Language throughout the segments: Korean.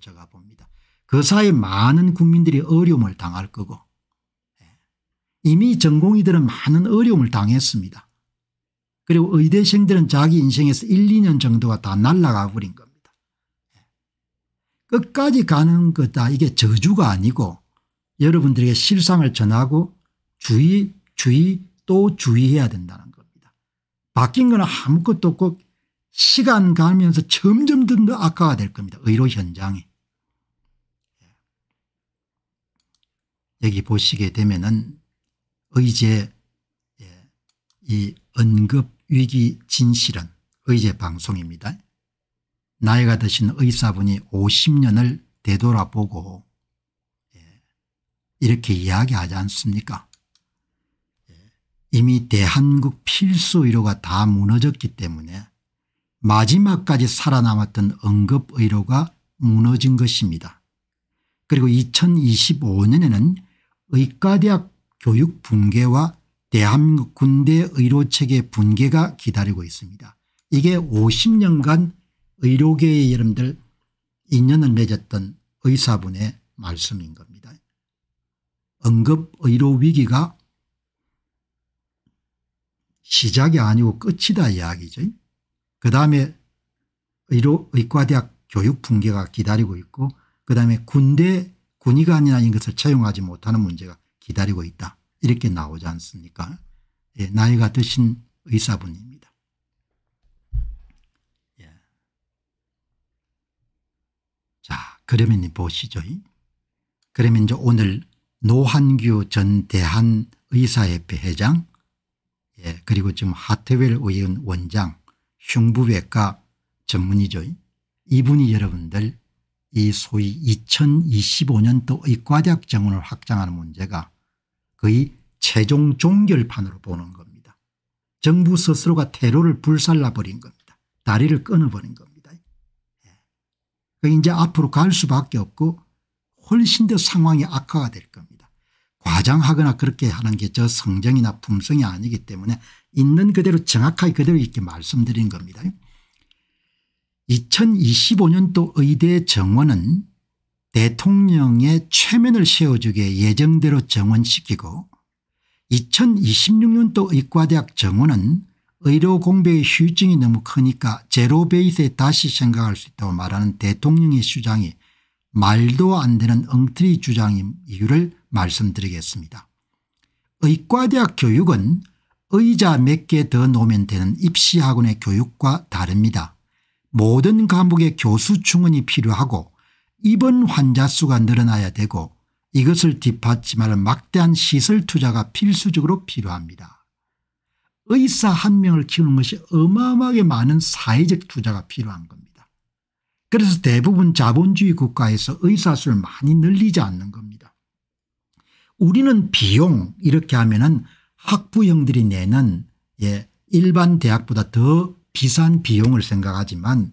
쫓가 봅니다. 그 사이 많은 국민들이 어려움을 당할 거고 예, 이미 전공의들은 많은 어려움을 당했습니다. 그리고 의대생들은 자기 인생에서 1, 2년 정도가 다 날아가 버린 겁니다. 예, 끝까지 가는 거다 이게 저주가 아니고 여러분들에게 실상을 전하고 주의 주의 또 주의해야 된다는 겁니다. 바뀐 건 아무것도 없고 시간 가면서 점점 더 악화가 될 겁니다. 의료 현장이. 예. 여기 보시게 되면은 의제 예, 이언급위기 진실은 의제 방송입니다. 나이가 드신 의사분이 50년을 되돌아보고 예, 이렇게 이야기하지 않습니까 이미 대한국 필수 의료가 다 무너졌기 때문에 마지막까지 살아남았던 응급 의료가 무너진 것입니다. 그리고 2025년에는 의과대학 교육 붕괴와 대한민국 군대 의료체계 붕괴가 기다리고 있습니다. 이게 50년간 의료계의 여러분들 인연을 맺었던 의사분의 말씀인 겁니다. 응급의료위기가 시작이 아니고 끝이다 이야기죠. 그다음에 의료 의과대학 교육 붕괴가 기다리고 있고 그다음에 군대 군의관이나 이런 것을 채용하지 못하는 문제가 기다리고 있다. 이렇게 나오지 않습니까 예, 나이가 드신 의사분입니다. 예. 자 그러면 보시죠. 그러면 이제 오늘 노한규 전 대한의사협회 회장 예, 그리고 지금 하트웰 의원 원장 흉부외과 전문의죠. 이분이 여러분들 이 소위 2025년도의 과대학 정원을 확장하는 문제가 거의 최종 종결판으로 보는 겁니다. 정부 스스로가 테러를 불살라버린 겁니다. 다리를 끊어버린 겁니다. 예. 이제 앞으로 갈 수밖에 없고 훨씬 더 상황이 악화가 될 겁니다. 과장하거나 그렇게 하는 게 저 성정이나 품성이 아니기 때문에 있는 그대로 정확하게 그대로 이렇게 말씀드린 겁니다. 2025년도 의대 정원은 대통령의 최면을 세워주게 예정대로 정원시키고 2026년도 의과대학 정원은 의료 공백의 휴증이 너무 크니까 제로 베이스에 다시 생각할 수 있다고 말하는 대통령의 주장이 말도 안 되는 엉터리 주장인 이유를 말씀드리겠습니다. 의과대학 교육은 의자 몇 개 더 놓으면 되는 입시학원의 교육과 다릅니다. 모든 과목의 교수 충원이 필요하고 입원 환자 수가 늘어나야 되고 이것을 뒷받침할 막대한 시설 투자가 필수적으로 필요합니다. 의사 한 명을 키우는 것이 어마어마하게 많은 사회적 투자가 필요한 겁니다. 그래서 대부분 자본주의 국가에서 의사 수를 많이 늘리지 않는 겁니다. 우리는 비용 이렇게 하면은 학부형들이 내는 예, 일반 대학보다 더 비싼 비용을 생각하지만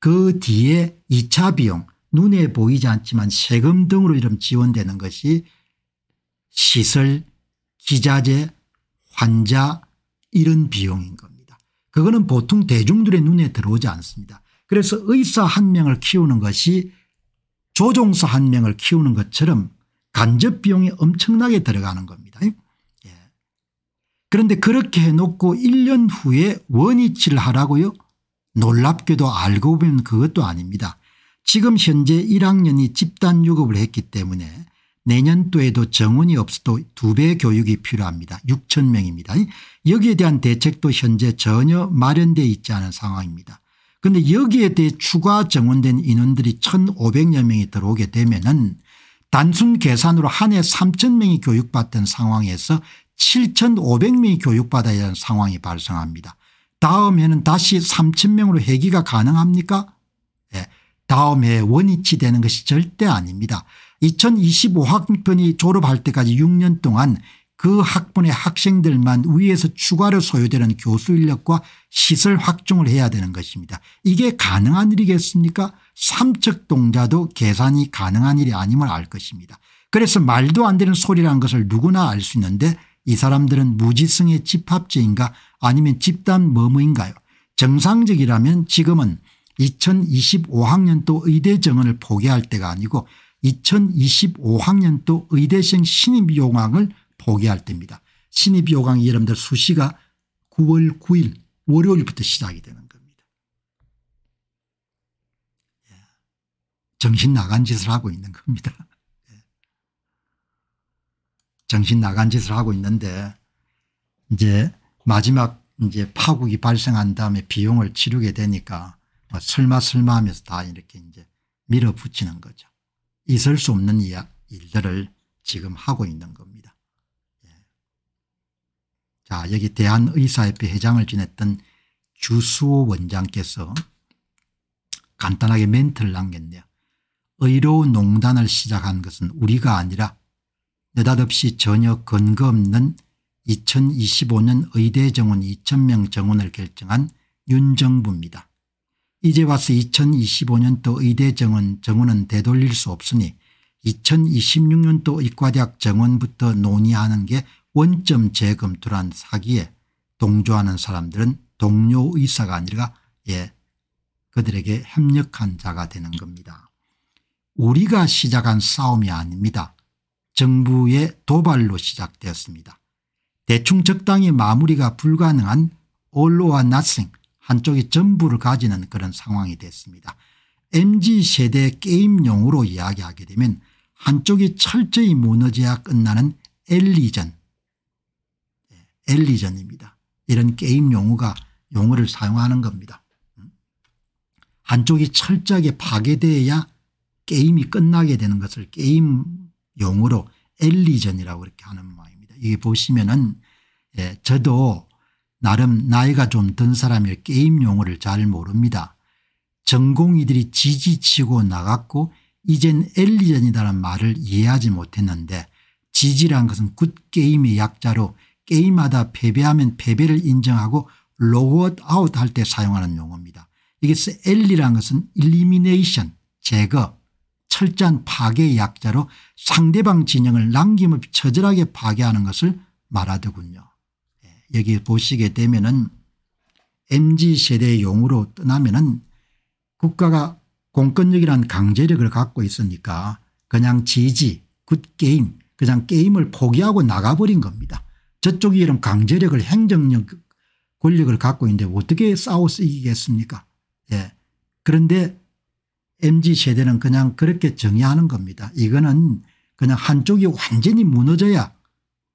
그 뒤에 2차 비용 눈에 보이지 않지만 세금 등으로 이런 지원되는 것이 시설 기자재 환자 이런 비용인 겁니다. 그거는 보통 대중들의 눈에 들어오지 않습니다. 그래서 의사 한 명을 키우는 것이 조종사 한 명을 키우는 것처럼 간접 비용이 엄청나게 들어가는 겁니다. 예. 그런데 그렇게 해놓고 1년 후에 원위치를 하라고요? 놀랍게도 알고 보면 그것도 아닙니다. 지금 현재 1학년이 집단 유급을 했기 때문에 내년도에도 정원이 없어도 두배 교육이 필요합니다. 6천 명입니다. 여기에 대한 대책도 현재 전혀 마련되어 있지 않은 상황입니다. 그런데 여기에 대해 추가 정원된 인원들이 1,500여 명이 들어오게 되면 은 단순 계산으로 한 해3 0 0 0 명이 교육받던 상황에서 7,500명이 교육받아야 하는 상황이 발생합니다. 다음해는 다시 3천 명으로 회귀가 가능합니까? 예. 다음해 원위치 되는 것이 절대 아닙니다. 2025학년이 졸업할 때까지 6년 동안 그 학분의 학생들만 위에서 추가로 소요되는 교수 인력과 시설 확충을 해야 되는 것입니다. 이게 가능한 일이겠습니까 삼척 동자도 계산이 가능한 일이 아님을 알 것입니다. 그래서 말도 안 되는 소리라는 것을 누구나 알 수 있는데 이 사람들은 무지성의 집합제인가 아니면 집단 머무인가요 정상적이라면 지금은 2025학년도 의대 정원을 포기할 때가 아니고 2025학년도 의대생 신입 용항을 포기할 때입니다. 신입 요강 여러분들 수시가 9월 9일 월요일부터 시작이 되는 겁니다. 예. 정신 나간 짓을 하고 있는 겁니다. 예. 정신 나간 짓을 하고 있는데 이제 마지막 이제 파국이 발생한 다음에 비용을 치르게 되니까 뭐 설마 설마 하면서 다 이렇게 이제 밀어붙이는 거죠. 있을 수 없는 일들을 지금 하고 있는 겁니다. 자 여기 대한의사협회 회장을 지냈던 주수호 원장께서 간단하게 멘트를 남겼네요. 의료운 농단을 시작한 것은 우리가 아니라 느닷없이 전혀 근거 없는 2025년 의대 정원 2,000명 정원을 결정한 윤 정부입니다. 이제 와서 2025년도 의대 정원 정원은 되돌릴 수 없으니 2026년도 의과대학 정원부터 논의하는 게 원점 재검토란 사기에 동조하는 사람들은 동료 의사가 아니라 예 그들에게 협력한 자가 되는 겁니다. 우리가 시작한 싸움이 아닙니다. 정부의 도발로 시작되었습니다. 대충 적당히 마무리가 불가능한 올로와 or 한쪽이 전부를 가지는 그런 상황이 됐습니다. MZ세대 게임 용으로 이야기하게 되면 한쪽이 철저히 무너져야 끝나는 엘리전 엘리전입니다. 이런 게임 용어가 용어를 사용하는 겁니다. 음? 한쪽이 철저하게 파괴되어야 게임이 끝나게 되는 것을 게임 용어로 엘리전이라고 이렇게 하는 모양입니다. 이게 보시면은 예, 저도 나름 나이가 좀 든 사람이 게임 용어를 잘 모릅니다. 전공이들이 지지치고 나갔고 이젠 엘리전이라는 말을 이해하지 못했는데 지지란 것은 굿게임의 약자로 게임마다 패배하면 패배를 인정하고 로그아웃 아웃 할 때 사용하는 용어입니다. 여기서 엘리란 것은 일리미네이션 제거 철저한 파괴의 약자로 상대방 진영을 남김없이 처절하게 파괴하는 것을 말하더군요. 예, 여기 보시게 되면 은 MZ세대의 용어로 떠나면 은 국가가 공권력이란 강제력을 갖고 있으니까 그냥 지지 굿게임 그냥 게임을 포기하고 나가버린 겁니다. 저쪽이 이런 강제력을 행정력 권력을 갖고 있는데 어떻게 싸워서 이기겠습니까 예. 그런데 MZ세대는 그냥 그렇게 정의하는 겁니다. 이거는 그냥 한쪽이 완전히 무너져야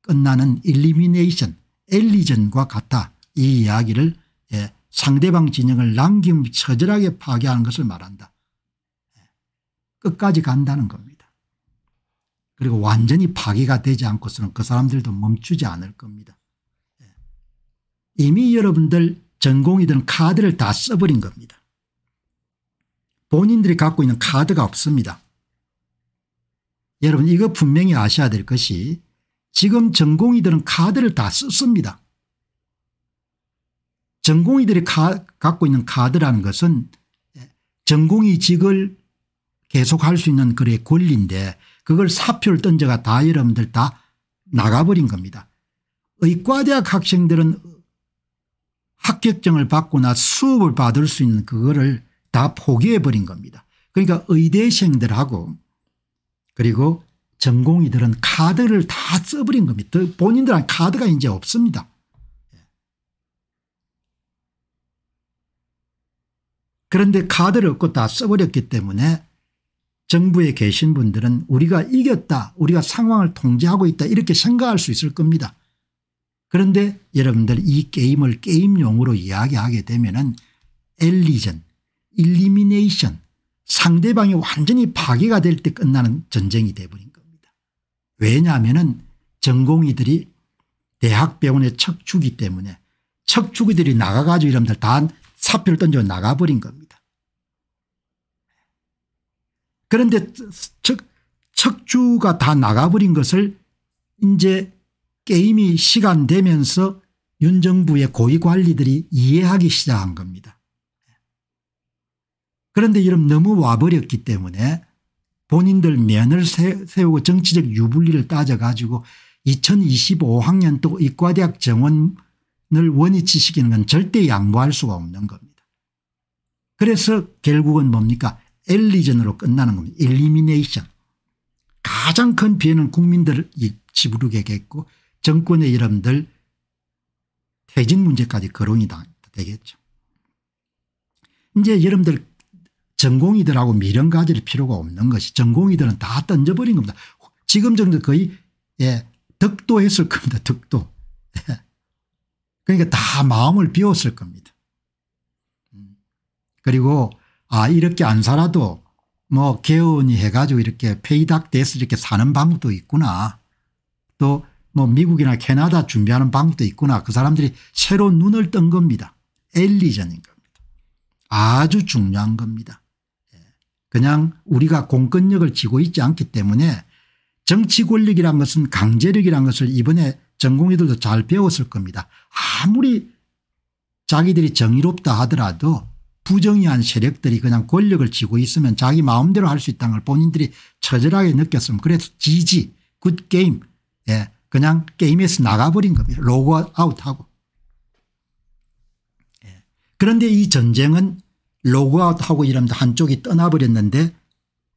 끝나는 일리미네이션 엘리전과 같아 이 이야기를 예. 상대방 진영을 남김 처절하게 파괴하는 것을 말한다. 예. 끝까지 간다는 겁니다. 그리고 완전히 파괴가 되지 않고서는 그 사람들도 멈추지 않을 겁니다. 예. 이미 여러분들 전공이든 카드를 다 써버린 겁니다. 본인들이 갖고 있는 카드가 없습니다. 여러분 이거 분명히 아셔야 될 것이 지금 전공이들은 카드를 다 썼습니다. 전공이들이 가, 갖고 있는 카드라는 것은 예, 전공이직을 계속할 수 있는 그의 권리인데 그걸 사표를 던져가 다 여러분들 다 나가버린 겁니다. 의과대학 학생들은 합격증을 받거나 수업을 받을 수 있는 그거를 다 포기해버린 겁니다. 그러니까 의대생들하고 그리고 전공의들은 카드를 다 써버린 겁니다. 본인들한 카드가 이제 없습니다. 그런데 카드를 얻고 다 써버렸기 때문에 정부에 계신 분들은 우리가 이겼다 우리가 상황을 통제하고 있다 이렇게 생각할 수 있을 겁니다. 그런데 여러분들 이 게임을 게임용으로 이야기하게 되면 은 엘리전, 일리미네이션 상대방이 완전히 파괴가 될 때 끝나는 전쟁이 돼버린 겁니다. 왜냐하면 은 전공의들이 대학병원에 척추기 때문에 척추기들이 나가가지고 여러분들다 사표를 던져 나가버린 겁니다. 그런데 척, 척주가 다 나가버린 것을 이제 게임이 시간되면서 윤 정부의 고위관리들이 이해하기 시작한 겁니다. 그런데 이름 너무 와버렸기 때문에 본인들 면을 세우고 정치적 유불리를 따져가지고 2025학년 도 이과대학 정원을 원위치 시키는 건 절대 양보할 수가 없는 겁니다. 그래서 결국은 뭡니까 엘리전으로 끝나는 겁니다. 엘리미네이션. 가장 큰 피해는 국민들이 지부르게 고 정권의 여러분들 퇴진 문제까지 거론이 되겠죠. 이제 여러분들 전공이들하고 미련 가질 필요가 없는 것이 전공이들은 다 던져버린 겁니다. 지금 정도 거의 예, 득도했을 겁니다. 득도. 예. 그러니까 다 마음을 비웠을 겁니다. 음. 그리고 아 이렇게 안 살아도 뭐개헌이 해가지고 이렇게 페이닥 돼서 이렇게 사는 방법도 있구나. 또 뭐 미국이나 캐나다 준비하는 방법도 있구나. 그 사람들이 새로 눈을 뜬 겁니다. 엘리전인 겁니다. 아주 중요한 겁니다. 예. 그냥 우리가 공권력을 쥐고 있지 않기 때문에 정치 권력이란 것은 강제력이란 것을 이번에 전공의들도 잘 배웠을 겁니다. 아무리 자기들이 정의롭다 하더라도 부정의한 세력들이 그냥 권력을 쥐고 있으면 자기 마음대로 할 수 있다는 걸 본인들이 처절하게 느꼈으면 그래서 지지 굿게임 예 그냥 게임에서 나가버린 겁니다. 로그아웃하고. 예. 그런데 이 전쟁은 로그아웃하고 이러면서 한쪽이 떠나버렸는데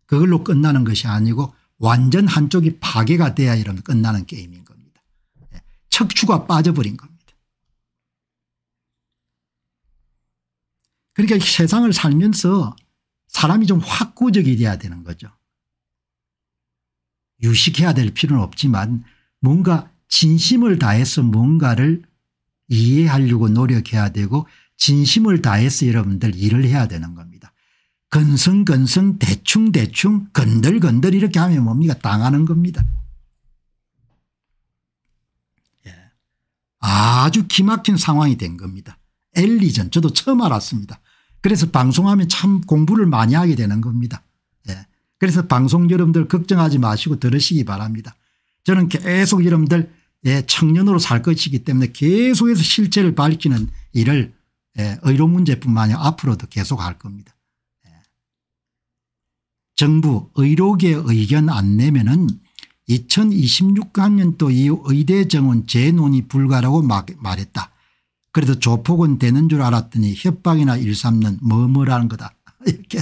그걸로 끝나는 것이 아니고 완전 한쪽이 파괴가 돼야 이러면 끝나는 게임인 겁니다. 예. 척추가 빠져버린 겁니다. 그러니까 세상을 살면서 사람이 좀 확고적이 돼야 되는 거죠. 유식해야 될 필요는 없지만 뭔가 진심을 다해서 뭔가를 이해하려고 노력해야 되고 진심을 다해서 여러분들 일을 해야 되는 겁니다. 건성건성 대충대충 건들건들 이렇게 하면 뭡니까 당하는 겁니다. 예. 아주 기막힌 상황이 된 겁니다. 엘리전 저도 처음 알았습니다. 그래서 방송하면 참 공부를 많이 하게 되는 겁니다. 예. 그래서 방송 여러분들 걱정하지 마시고 들으시기 바랍니다. 저는 계속 여러분들 예, 청년으로 살 것이기 때문에 계속해서 실체를 밝히는 일을 예, 의료 문제뿐만 아니라 앞으로도 계속 할 겁니다. 예. 정부 의료계 의견 안 내면은 2026학년도 이 의대 정원 재논의 불가라고 말했다. 그래도 조폭은 되는 줄 알았더니 협박이나 일삼는 뭐뭐라는 거다. 이렇게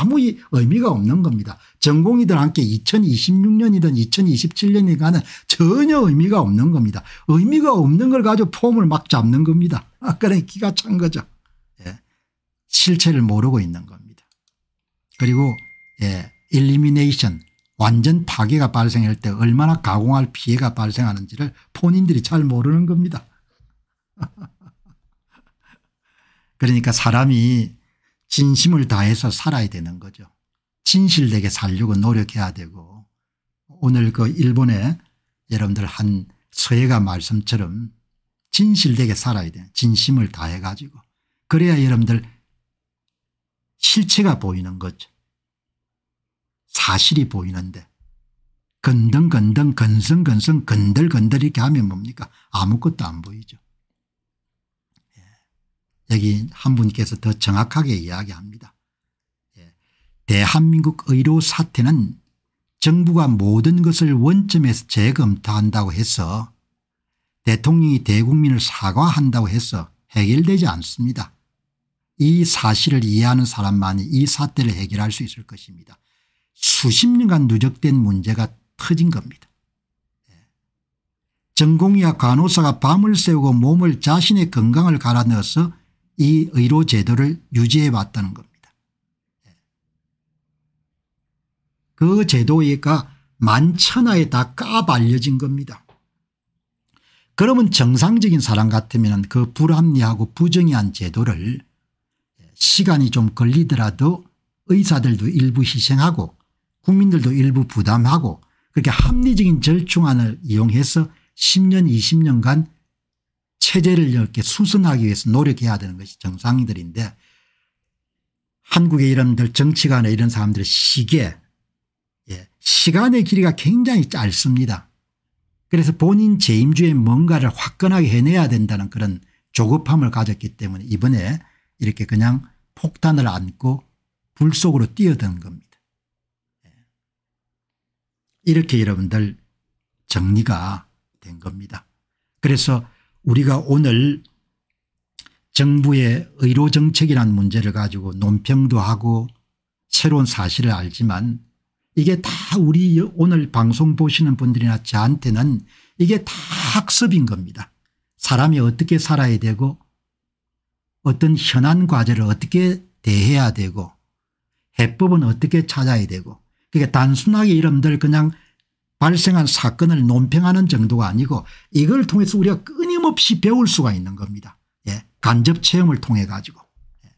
아무 의미가 없는 겁니다. 전공이들 함께 2026년이든 2027년이 든 전혀 의미가 없는 겁니다. 의미가 없는 걸 가지고 폼을 막 잡는 겁니다. 아, 그래 기가 찬 거죠. 예. 실체를 모르고 있는 겁니다. 그리고 예, 일리미네이션 완전 파괴가 발생할 때 얼마나 가공할 피해가 발생하는지를 본인들이 잘 모르는 겁니다. 그러니까 사람이 진심을 다해서 살아야 되는 거죠. 진실되게 살려고 노력해야 되고 오늘 그 일본에 여러분들 한 서예가 말씀처럼 진실되게 살아야 돼요. 진심을 다해 가지고 그래야 여러분들 실체가 보이는 거죠. 사실이 보이는데 건덩건덩 건성건성 건들건들 이렇게 하면 뭡니까 아무것도 안 보이죠. 여기 한 분께서 더 정확하게 이야기합니다. 예. 대한민국 의료 사태는 정부가 모든 것을 원점에서 재검토한다고 해서 대통령이 대국민을 사과한다고 해서 해결되지 않습니다. 이 사실을 이해하는 사람만이 이 사태를 해결할 수 있을 것입니다. 수십 년간 누적된 문제가 터진 겁니다. 예. 전공의와 간호사가 밤을 새우고 몸을 자신의 건강을 갈아넣어서 이 의료 제도를 유지해 왔다는 겁니다. 그 제도가 만천하에 다 까발려진 겁니다. 그러면 정상적인 사람 같으면 그 불합리하고 부정의한 제도를 시간이 좀 걸리더라도 의사들도 일부 희생하고 국민들도 일부 부담하고 그렇게 합리적인 절충안을 이용해서 10년 20년간 체제를 이렇게 수선하기 위해서 노력해야 되는 것이 정상들인데 한국의 이런들 정치관에 이런 사람들의 시계 예. 시간의 길이가 굉장히 짧습니다. 그래서 본인 재임주에 뭔가를 화끈하게 해내야 된다는 그런 조급함을 가졌기 때문에 이번에 이렇게 그냥 폭탄을 안고 불 속으로 뛰어든 겁니다. 예. 이렇게 여러분들 정리가 된 겁니다. 그래서 우리가 오늘 정부의 의료정책이라는 문제를 가지고 논평도 하고 새로운 사실을 알지만 이게 다 우리 오늘 방송 보시는 분들이나 저한테는 이게 다 학습인 겁니다. 사람이 어떻게 살아야 되고 어떤 현안 과제를 어떻게 대해야 되고 해법은 어떻게 찾아야 되고 그게 그러니까 단순하게 이름들 그냥 발생한 사건을 논평하는 정도가 아니고 이걸 통해서 우리가 끊임없이 배울 수가 있는 겁니다. 예. 간접 체험을 통해 가지고. 예.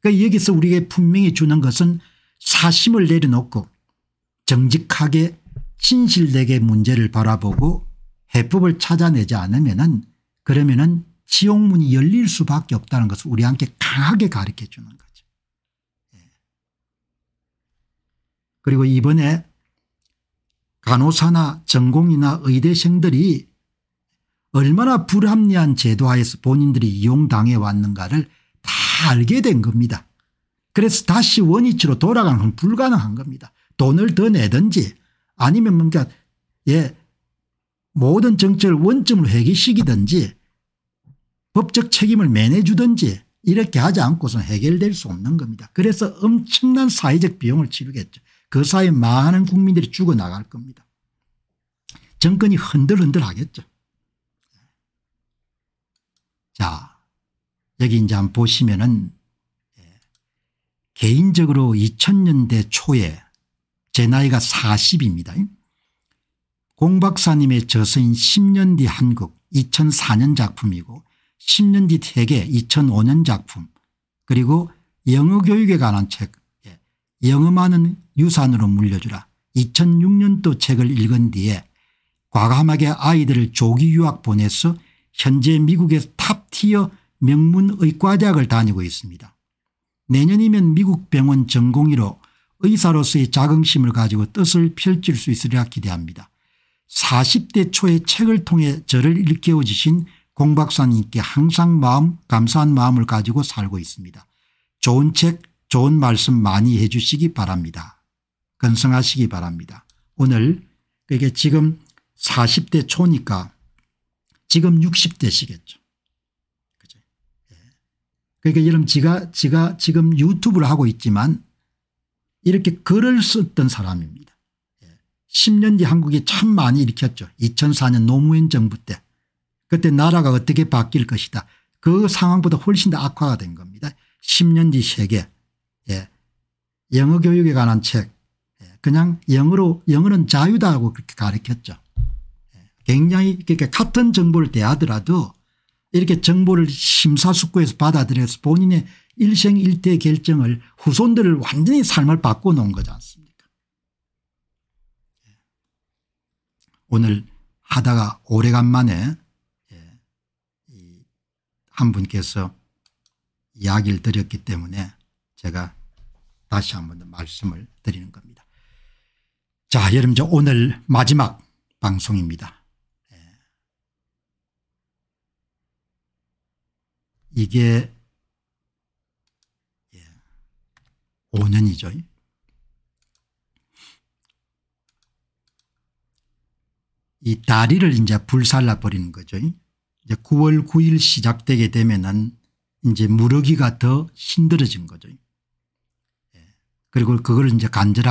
그러니까 여기서 우리에게 분명히 주는 것은 사심을 내려놓고 정직하게 진실되게 문제를 바라보고 해법을 찾아내지 않으면은 그러면은 지옥문이 열릴 수밖에 없다는 것을 우리한테 강하게 가르쳐 주는 거죠. 예. 그리고 이번에 간호사나 전공이나 의대생들이 얼마나 불합리한 제도하에서 본인들이 이용당해 왔는가를 다 알게 된 겁니다. 그래서 다시 원위치로 돌아가는 건 불가능한 겁니다. 돈을 더 내든지 아니면 뭔가 예 모든 정책을 원점으로 해결시키든지 법적 책임을 매내주든지 이렇게 하지 않고서는 해결될 수 없는 겁니다. 그래서 엄청난 사회적 비용을 치르겠죠. 그 사이 많은 국민들이 죽어나갈 겁니다. 정권이 흔들흔들 하겠죠. 자, 여기 이제 한번 보시면은 예, 개인적으로 2000년대 초에 제 나이가 40입니다. 공 박사님의 저서인 10년 뒤 한국 2004년 작품이고 10년 뒤 세계 2005년 작품 그리고 영어 교육에 관한 책 예, 영어만은 유산으로 물려주라 2006년도 책을 읽은 뒤에 과감하게 아이들을 조기 유학 보내서 현재 미국에서 탑티어 명문의과대학을 다니고 있습니다. 내년이면 미국 병원 전공의로 의사로서의 자긍심을 가지고 뜻을 펼칠 수 있으리라 기대합니다. 40대 초의 책을 통해 저를 일깨워 주신 공 박사님께 항상 마음 감사한 마음을 가지고 살고 있습니다. 좋은 책 좋은 말씀 많이 해 주시기 바랍니다. 건성하시기 바랍니다. 오늘 그게 지금 40대 초니까 지금 60대시겠죠. 그죠. 예. 그러니까 여러분 지가, 지가 지금 유튜브를 하고 있지만 이렇게 글을 썼던 사람입니다. 예. 10년 뒤 한국이 참 많이 일으켰죠. 2004년 노무현 정부 때. 그때 나라가 어떻게 바뀔 것이다. 그 상황보다 훨씬 더 악화가 된 겁니다. 10년 뒤 세계. 예. 영어 교육에 관한 책. 예. 그냥 영어로 영어는 자유다라고 그렇게 가르쳤죠. 굉장히 그러니까 같은 정보를 대하더라도 이렇게 정보를 심사숙고해서 받아들여서 본인의 일생일대 결정을 후손들을 완전히 삶을 바꿔놓은 거지 않습니까 예. 오늘 하다가 오래간만에 예, 한 분께서 이야기를 드렸기 때문에 제가 다시 한 번 더 말씀을 드리는 겁니다. 자 여러분 저 오늘 마지막 방송입니다. 이게 5년이죠. 이 다리를 이제 불살라 버리는 거죠. 이제 9월 9일 시작되게 되면은 이제 무르기가 더 힘들어진 거죠. 예. 그리고 그걸 이제 간절하게